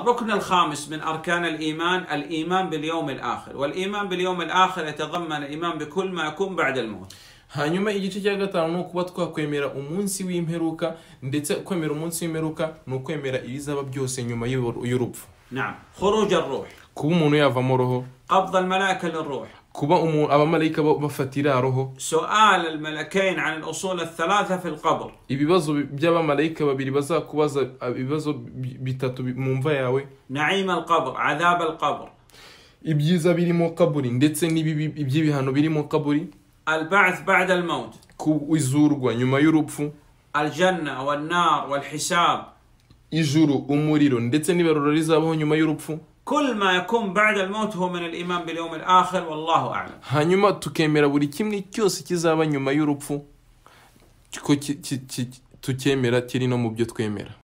الركن الخامس من أركان الإيمان الإيمان باليوم الآخر والإيمان باليوم الآخر يتضمن الإيمان بكل ما يكون بعد الموت hanyuma igice cya gatanu ni ukuba twakwemera umunsi w'imperuka ndetse kwemera umunsi w'imperuka ni ukwemera ibizaba byose nyuma y'urupfu kuba umuntu yavamo roho kuba umuntu aba marayika bafatira roho su'al al malakain an al usul al thalatha fi al qabr ibibazo by'abamarayika babiri bazakubaza ibibazo bitatu mu mva yawe na'im al qabr adhab al qabr ibyiza biri mu kaburi ndetse n'ibibi iby'ibihano biri mu kaburi al ba'th ba'da al maut ku izurwa nyuma y'urupfu al janna wal nar wal hisab ijuru umuriro ndetse n'ibarura rizabaho nyuma y'urupfu كل ما يكون بعد الموت هو من الإيمان باليوم الآخر والله أعلم hanyuma tukemera buri kimwe cyose kizaba nyuma y'urupfu tukemera kiri no mu byo twemera